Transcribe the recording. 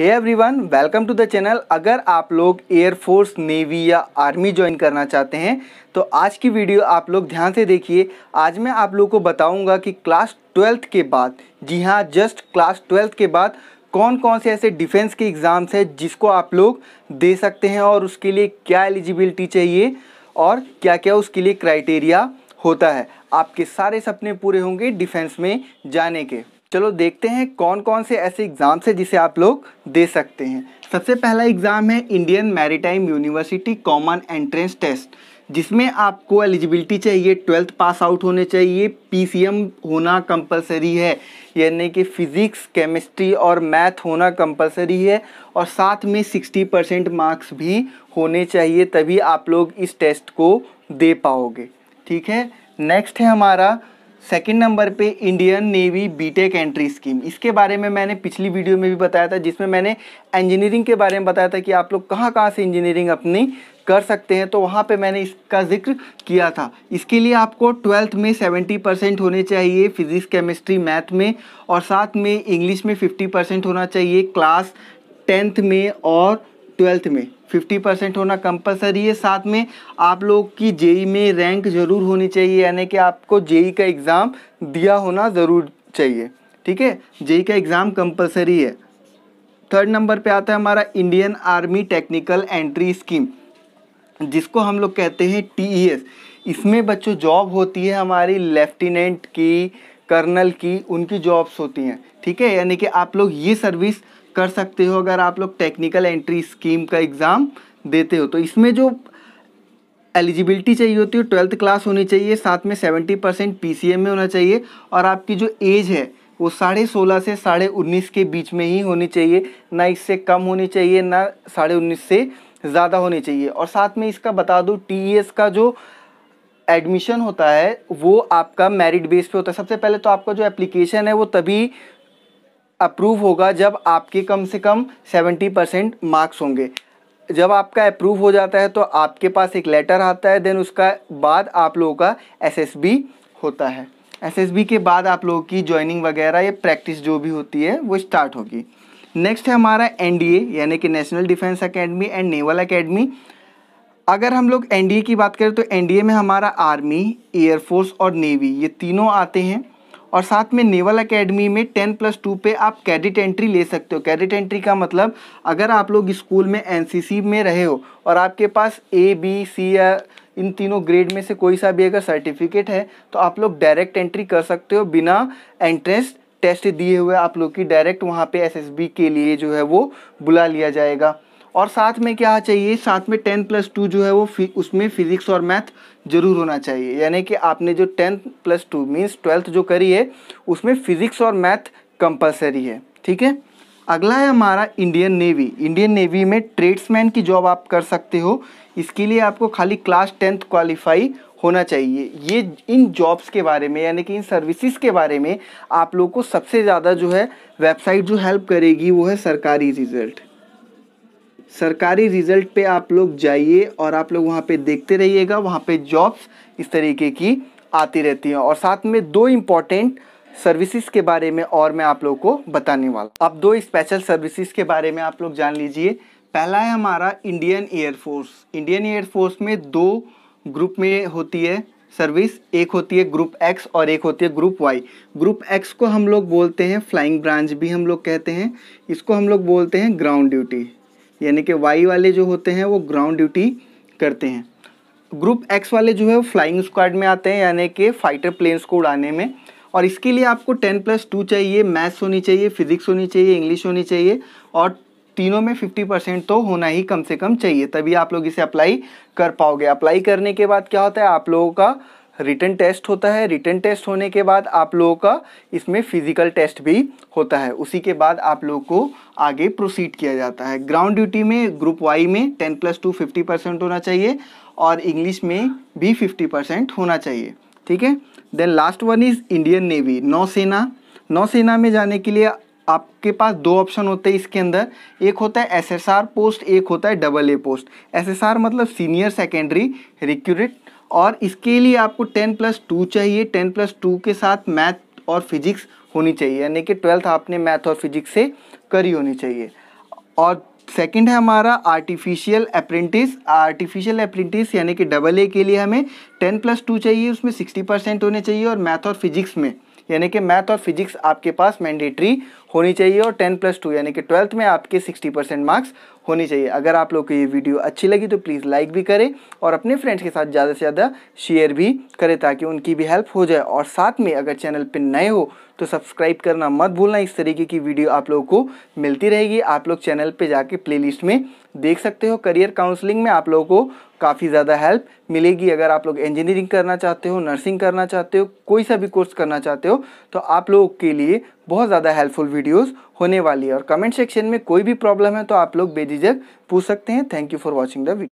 hey everyone welcome to the channel अगर आप लोग एयरफोर्स नेवी या आर्मी ज्वाइन करना चाहते हैं तो आज की वीडियो आप लोग ध्यान से देखिए आज मैं आप लोग को बताऊंगा कि क्लास ट्वेल्थ के बाद जी हाँ जस्ट क्लास ट्वेल्थ के बाद कौन कौन से ऐसे डिफेंस के एग्ज़ाम्स हैं जिसको आप लोग दे सकते हैं और उसके लिए क्या एलिजिबिलिटी चाहिए और क्या क्या उसके लिए क्राइटेरिया होता है आपके सारे सपने पूरे होंगे डिफेंस में जाने के चलो देखते हैं कौन कौन से ऐसे एग्ज़ाम्स हैं जिसे आप लोग दे सकते हैं सबसे पहला एग्ज़ाम है Indian maritime university common entrance test जिसमें आपको एलिजिबिलिटी चाहिए ट्वेल्थ पास आउट होने चाहिए पीसीएम होना कंपलसरी है यानी कि फिज़िक्स केमिस्ट्री और मैथ होना कंपलसरी है और साथ में 60 परसेंट मार्क्स भी होने चाहिए तभी आप लोग इस टेस्ट को दे पाओगे ठीक है नेक्स्ट है हमारा सेकेंड नंबर पे Indian navy B Tech entry scheme इसके बारे में मैंने पिछली वीडियो में भी बताया था जिसमें मैंने इंजीनियरिंग के बारे में बताया था कि आप लोग कहाँ कहाँ से इंजीनियरिंग अपनी कर सकते हैं तो वहाँ पे मैंने इसका जिक्र किया था इसके लिए आपको ट्वेल्थ में सेवेंटी परसेंट होने चाहिए फिजिक्स केमिस्ट्री मैथ में और साथ में इंग्लिश में फिफ्टी परसेंट होना चाहिए क्लास टेंथ में और ट्वेल्थ में 50 परसेंट होना कंपलसरी है साथ में आप लोग की जेई में रैंक ज़रूर होनी चाहिए यानी कि आपको जेई का एग्ज़ाम दिया होना ज़रूर चाहिए ठीक है जेई का एग्ज़ाम कंपलसरी है थर्ड नंबर पे आता है हमारा Indian army technical entry scheme जिसको हम लोग कहते हैं टी इसमें बच्चों जॉब होती है हमारी लेफ्टिनेंट की कर्नल की उनकी जॉब्स होती हैं ठीक है यानी कि आप लोग ये सर्विस कर सकते हो अगर आप लोग टेक्निकल एंट्री स्कीम का एग्ज़ाम देते हो तो इसमें जो एलिजिबिलिटी चाहिए होती है ट्वेल्थ क्लास होनी चाहिए साथ में सेवेंटी परसेंट पी में होना चाहिए और आपकी जो एज है वो साढ़े सोलह से साढ़े उन्नीस के बीच में ही होनी चाहिए ना इससे कम होनी चाहिए ना साढ़े उन्नीस से ज़्यादा होनी चाहिए और साथ में इसका बता दूँ टी e का जो एडमिशन होता है वो आपका मेरिट बेस पे होता है सबसे पहले तो आपका जो एप्लीकेशन है वो तभी अप्रूव होगा जब आपके कम से कम 70 परसेंट मार्क्स होंगे जब आपका अप्रूव हो जाता है तो आपके पास एक लेटर आता है देन उसका बाद आप लोगों का एसएसबी होता है एसएसबी के बाद आप लोगों की ज्वाइनिंग वगैरह या प्रैक्टिस जो भी होती है वो स्टार्ट होगी नेक्स्ट है हमारा एनडीए यानी कि national defence academy and naval academy अगर हम लोग ए की बात करें तो ए में हमारा आर्मी एयरफोर्स और नेवी ये तीनों आते हैं और साथ में नेवल अकेडमी में टेन प्लस टू पर आप कैडिट एंट्री ले सकते हो कैडिट एंट्री का मतलब अगर आप लोग स्कूल में एनसीसी में रहे हो और आपके पास ए बी सी या इन तीनों ग्रेड में से कोई सा भी अगर सर्टिफिकेट है तो आप लोग डायरेक्ट एंट्री कर सकते हो बिना एंट्रेंस टेस्ट दिए हुए आप लोग की डायरेक्ट वहाँ पर एस के लिए जो है वो बुला लिया जाएगा और साथ में क्या चाहिए साथ में टेन प्लस टू जो है वो फि, उसमें फिजिक्स और मैथ जरूर होना चाहिए यानी कि आपने जो tenth plus two means twelfth जो करी है उसमें फिजिक्स और मैथ कंपलसरी है ठीक है अगला है हमारा इंडियन नेवी इंडियन नेवी में ट्रेड्समैन की जॉब आप कर सकते हो इसके लिए आपको खाली क्लास टेंथ क्वालिफाई होना चाहिए ये इन जॉब्स के बारे में यानी कि इन सर्विसेज के बारे में आप लोग को सबसे ज़्यादा जो है वेबसाइट जो हेल्प करेगी वो है सरकारी रिजल्ट सरकारी रिजल्ट पे आप लोग जाइए और आप लोग वहाँ पे देखते रहिएगा वहाँ पे जॉब्स इस तरीके की आती रहती हैं और साथ में दो इम्पॉर्टेंट सर्विसेज के बारे में और मैं आप लोग को बताने वाला अब दो स्पेशल सर्विसेज के बारे में आप लोग जान लीजिए पहला है हमारा इंडियन एयरफोर्स इंडियन एयरफोर्स में दो ग्रुप में होती है सर्विस एक होती है ग्रुप एक्स और एक होती है ग्रुप वाई ग्रुप एक्स को हम लोग बोलते हैं फ्लाइंग ब्रांच भी हम लोग कहते हैं इसको हम लोग बोलते हैं ग्राउंड ड्यूटी यानी कि वाई वाले जो होते हैं वो ग्राउंड ड्यूटी करते हैं ग्रुप एक्स वाले जो है वो फ्लाइंग स्क्वाड में आते हैं यानी कि फाइटर प्लेन्स को उड़ाने में और इसके लिए आपको टेन प्लस टू चाहिए मैथ्स होनी चाहिए फिजिक्स होनी चाहिए इंग्लिश होनी चाहिए और तीनों में फिफ्टी परसेंट तो होना ही कम से कम चाहिए तभी आप लोग इसे अप्लाई कर पाओगे अप्लाई करने के बाद क्या होता है आप लोगों का रिटर्न टेस्ट होता है रिटर्न टेस्ट होने के बाद आप लोगों का इसमें फिज़िकल टेस्ट भी होता है उसी के बाद आप लोग को आगे प्रोसीड किया जाता है ग्राउंड ड्यूटी में ग्रुप वाई में ten plus two fifty percent होना चाहिए और इंग्लिश में भी फिफ्टी परसेंट होना चाहिए ठीक है then last one is Indian navy नौसेना नौसेना में जाने के लिए आपके पास दो ऑप्शन होते हैं इसके अंदर एक होता है एसएसआर पोस्ट एक होता है डबल ए पोस्ट एसएसआर मतलब सीनियर सेकेंडरी रिक्यूरेट और इसके लिए आपको टेन प्लस टू चाहिए टेन प्लस टू के साथ मैथ और फिजिक्स होनी चाहिए यानी कि ट्वेल्थ आपने मैथ और फिजिक्स से करी होनी चाहिए और सेकंड है हमारा आर्टिफिशियल अप्रेंटिस आर्टिफिशियल अप्रेंटिस यानी कि डबल ए के लिए हमें टेन प्लस टू चाहिए उसमें सिक्सटी परसेंट होने चाहिए और मैथ और फिजिक्स में यानी कि मैथ और फिजिक्स आपके पास मैंडेटरी होनी चाहिए और टेन प्लस टू यानी कि ट्वेल्थ में आपके सिक्सटी परसेंट मार्क्स होनी चाहिए अगर आप लोग को ये वीडियो अच्छी लगी तो प्लीज़ लाइक भी करें और अपने फ्रेंड्स के साथ ज़्यादा से ज़्यादा शेयर भी करें ताकि उनकी भी हेल्प हो जाए और साथ में अगर चैनल पर नए हो तो सब्सक्राइब करना मत भूलना इस तरीके की वीडियो आप लोगों को मिलती रहेगी आप लोग चैनल पर जाके प्ले में देख सकते हो करियर काउंसलिंग में आप लोगों को काफ़ी ज़्यादा हेल्प मिलेगी अगर आप लोग इंजीनियरिंग करना चाहते हो नर्सिंग करना चाहते हो कोई सा भी कोर्स करना चाहते हो तो आप लोगों के लिए बहुत ज़्यादा हेल्पफुल वीडियोस होने वाली है और कमेंट सेक्शन में कोई भी प्रॉब्लम है तो आप लोग बेझिझक पूछ सकते हैं thank you for watching the video